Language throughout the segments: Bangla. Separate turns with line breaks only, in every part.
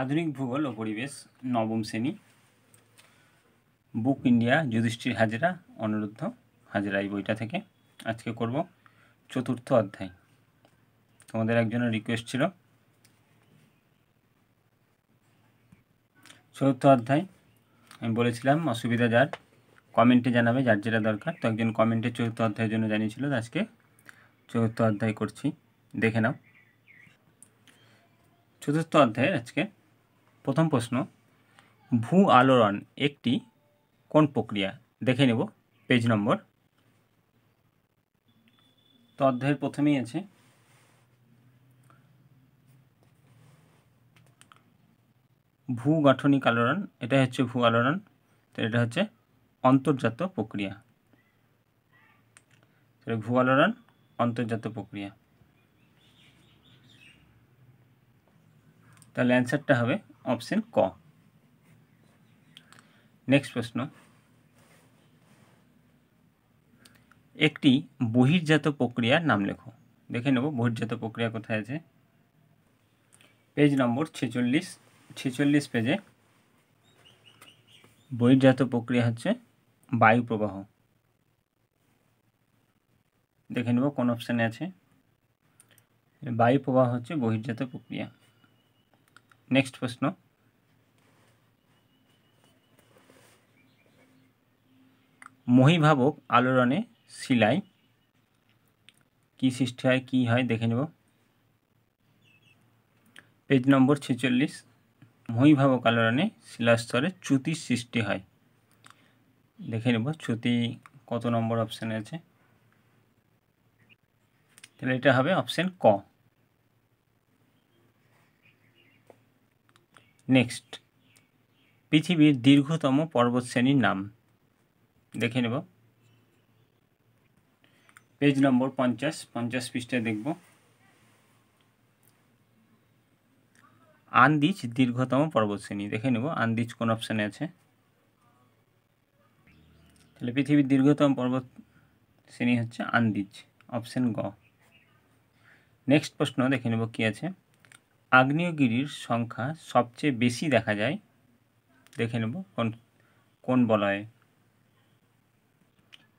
আধুনিক ভূগোল ও পরিবেশ নবম শ্রেণী বুক ইন্ডিয়া যুধিষ্ঠির হাজরা অনুরুদ্ধ হাজরা এই বইটা থেকে আজকে করব চতুর্থ অধ্যায় তোমাদের একজনের রিকোয়েস্ট ছিল চতুর্থ অধ্যায় আমি বলেছিলাম অসুবিধা যার কমেন্টে জানাবে যার যেটা দরকার তো একজন কমেন্টে চতুর্থ অধ্যায়ের জন্য জানিয়েছিল আজকে চতুর্থ অধ্যায় করছি দেখে নাও চতুর্থ অধ্যায়ের আজকে প্রথম প্রশ্ন ভূ আলোড়ন একটি কোন প্রক্রিয়া দেখে নেব পেজ নম্বর তো অধ্যায়ের প্রথমেই আছে ভূ গাঠনিক আলোড়ন এটা হচ্ছে ভূ আলোড়ন তো এটা হচ্ছে অন্তর্জাত প্রক্রিয়া ভূ আলোড়ন অন্তর্জাত প্রক্রিয়া তাহলে অ্যান্সারটা হবে অপশন ক নেক্সট প্রশ্ন একটি বহির্জাত প্রক্রিয়ার নাম লেখো দেখে নেব বহির্জাত প্রক্রিয়া কোথায় আছে পেজ নম্বর ছেচল্লিশ ছেচল্লিশ পেজে বহির্জাত প্রক্রিয়া হচ্ছে বায়ু প্রবাহ দেখে নেব কোন অপশানে আছে বায়ু প্রবাহ হচ্ছে বহির্জাত প্রক্রিয়া নেক্সট প্রশ্ন মহিভাবক আলোড়নে শিলায় কি সৃষ্টি হয় কী হয় দেখে নেব পেজ নম্বর ছেচল্লিশ মহিভাবক আলোড়নে শিলাস্তরে চ্যুতির সৃষ্টি হয় দেখে নেব চ্যুতি কত নম্বর অপশানে আছে তাহলে এটা হবে অপশান ক নেক্সট পৃথিবীর দীর্ঘতম পর্বতশ্রেণীর নাম দেখে নেব পেজ নম্বর পঞ্চাশ পঞ্চাশ পৃষ্ঠায় দেখব আন্দিজ দীর্ঘতম পর্বতশ্রেণী দেখে নেব আন্দিজ কোন অপশানে আছে তাহলে পৃথিবীর দীর্ঘতম পর্বত শ্রেণী হচ্ছে আন্দিজ অপশান গ নেক্সট প্রশ্ন দেখে নেব কী আছে আগ্নেয়গিরির সংখ্যা সবচেয়ে বেশি দেখা যায় দেখে নেব কোন কোন বলয়ে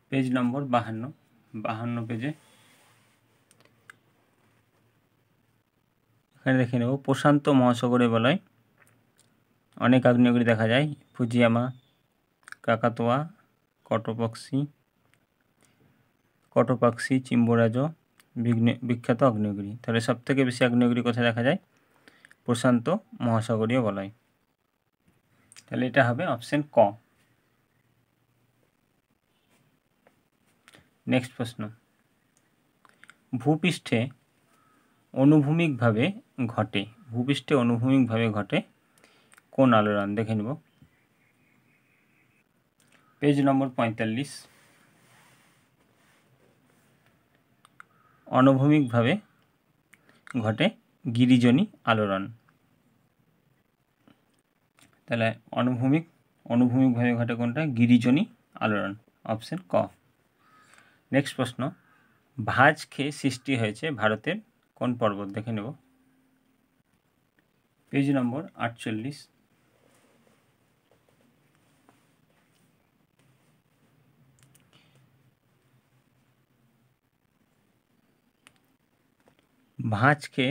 পেজ নম্বর বাহান্ন বাহান্ন পেজে এখানে দেখে নেব প্রশান্ত মহাসাগরে বলয় অনেক আগ্নেয়গিরি দেখা যায় ফুজিয়ামা কাকাতোয়া কটোপক্সি কটোপাক্সি চিম্বরাজ বিখ্যাত আগ্নেয়গিরি তাহলে সবথেকে বেশি আগ্নেয়গিরি কোথায় দেখা যায় প্রশান্ত মহাসাগরীয় বলয় তাহলে এটা হবে অপশান ক নেক্সট প্রশ্ন ভূপৃষ্ঠে অনুভূমিকভাবে ঘটে ভূপৃষ্ঠে অনুভূমিকভাবে ঘটে কোন আলোড়ন দেখে নেব পেজ নম্বর পঁয়তাল্লিশ অনুভূমিকভাবে ঘটে গিরিজনী আলোড়ন তাহলে অনুভূমিক অনুভূমিকভাবে ঘটে কোনটা গিরিজনী আলোড়ন অপশন ক নেক্সট প্রশ্ন ভাজ খেয়ে সৃষ্টি হয়েছে ভারতের কোন পর্বত দেখে নেব পেজ নম্বর আটচল্লিশ ভাঁজকে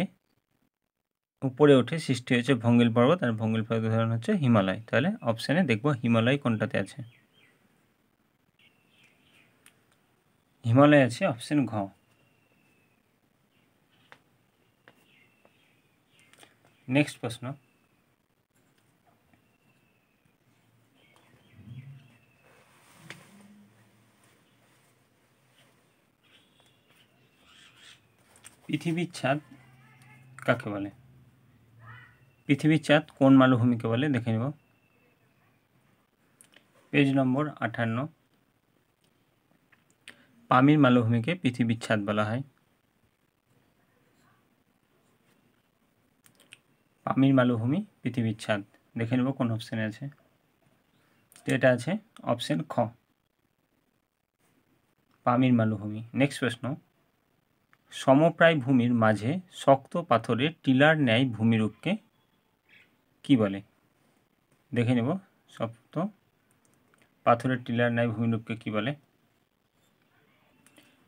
উপরে উঠে সৃষ্টি হয়েছে ভঙ্গিল পর্বত আর ভঙ্গিল পর্বত ধরন হচ্ছে হিমালয় তাহলে অপশানে দেখব হিমালয় কোনটাতে আছে হিমালয় আছে অপশান ঘ নেক্সট প্রশ্ন পৃথিবীর ছাদ কাকে বলে পৃথিবীর চাঁদ কোন মালভূমিকে বলে দেখে নেব পেজ নম্বর আঠান্ন পামির মালভূমিকে পৃথিবীর ছাদ বলা হয় পামির মালভূমি পৃথিবীর ছাদ দেখে নেব কোন অপশানে আছে তো এটা আছে অপশান খ পামির মালভূমি নেক্সট প্রশ্ন সমপ্রায় ভূমির মাঝে শক্ত পাথরের টিলার ন্যায় ভূমিরূপকে কি বলে দেখে নেব শব্দ পাথরের টিলার ন্যায় ভূমিরূপকে কি বলে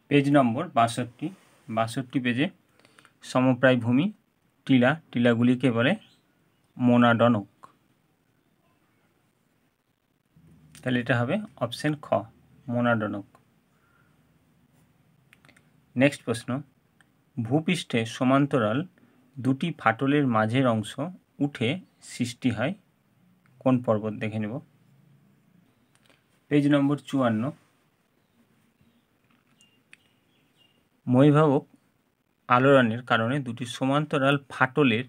পেজ নম্বর বাষট্টি বাষট্টি পেজে সমপ্রায় ভূমি টিলা টিলাগুলিকে বলে মোনাডনক তাহলে এটা হবে অপশান খ মোনাডনক নেক্সট প্রশ্ন ভূপৃষ্ঠে সমান্তরাল দুটি ফাটলের মাঝের অংশ উঠে সৃষ্টি হয় কোন পর্বত দেখে নেব পেজ নম্বর চুয়ান্ন মহিভাবক আলোড়নের কারণে দুটি সমান্তরাল ফাটলের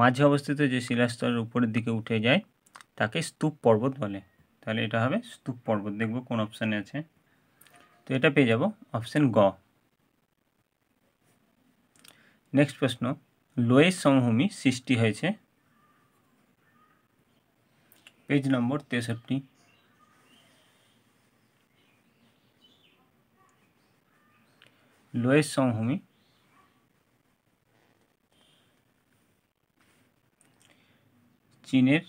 মাঝে অবস্থিত যে শিলাস্তরের উপরের দিকে উঠে যায় তাকে স্তূপ পর্বত বলে তাহলে এটা হবে স্তূপ পর্বত দেখব কোন অপশানে আছে তো এটা পেয়ে যাব অপশান গ নেক্সট প্রশ্ন লোয়েস সমভূমি সৃষ্টি হয়েছে পেজ নম্বর তেষট্টি লোয়েস সমভূমি চীনের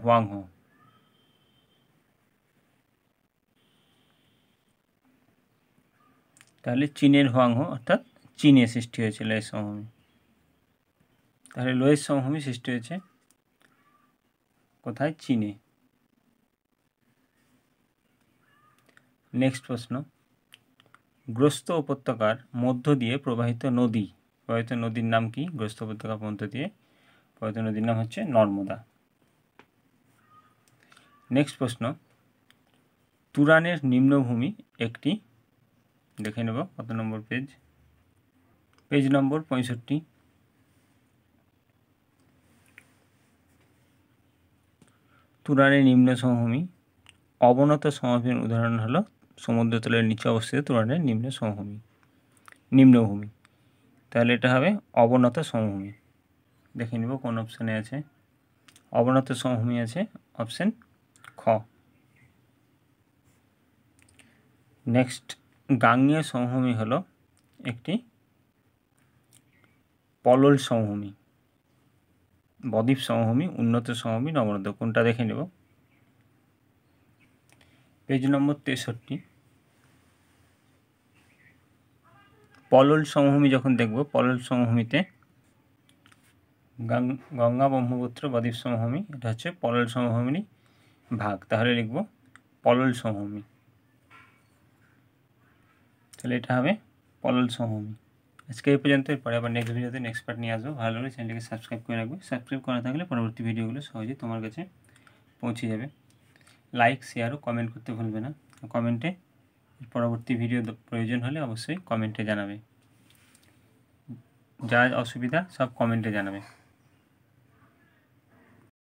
হোয়াংহো তাহলে চীনের হোয়াংহো অর্থাৎ চীনে সৃষ্টি হয়েছিল এই সমভূমি তাহলে লোয়েস্ট সমভূমি সৃষ্টি হয়েছে কোথায় চীনে নেক্সট প্রশ্ন গ্রস্ত উপত্যকার মধ্য দিয়ে প্রবাহিত নদী প্রবাহিত নদীর নাম কি গ্রস্ত উপত্যকার মধ্য দিয়ে প্রবাহিত নদীর নাম হচ্ছে নর্মদা নেক্সট প্রশ্ন তুরানের নিম্নভূমি একটি দেখে নেব কত নম্বর পেজ পেজ নম্বর পঁয়ষট্টি তুরারে নিম্ন সমভূমি অবনত সমভূমির উদাহরণ হলো সমুদ্রতলের নিচে অবস্থিত তুরারে নিম্ন সমভূমি নিম্নভূমি তাহলে এটা হবে অবনত সমভূমি দেখে নিব কোন অপশানে আছে অবনত সমভূমি আছে অপশান খ নেক্সট গাঙ্গীয় সমভূমি হলো একটি পলল সমভূমি বদ্বীপ সমভূমি উন্নত সমভূমি নবনদ কোনটা দেখে নেব পেজ নম্বর তেষট্টি পলল সমভূমি যখন দেখব পলল সমভূমিতে গঙ্গা ব্রহ্মপুত্র বদ্বীপ সমভূমি এটা হচ্ছে পলল সমভূমিরই ভাগ তাহলে লিখব পলল সমভূমি তাহলে এটা হবে পলল সমভূমি আজকে এই পর্যন্ত এরপরে আবার নেক্সট ভিডিওতে নেক্সট পার্ট নিয়ে আসবো ভালো হলে চ্যানেলটিকে সাবস্ক্রাইব করে রাখবে সাবস্ক্রাইব করা থাকলে পরবর্তী ভিডিওগুলো সহজেই তোমার কাছে পৌঁছে যাবে লাইক শেয়ার ও কমেন্ট করতে ভুলবে না কমেন্টে পরবর্তী ভিডিও প্রয়োজন হলে অবশ্যই কমেন্টে জানাবে যা অসুবিধা সব কমেন্টে জানাবে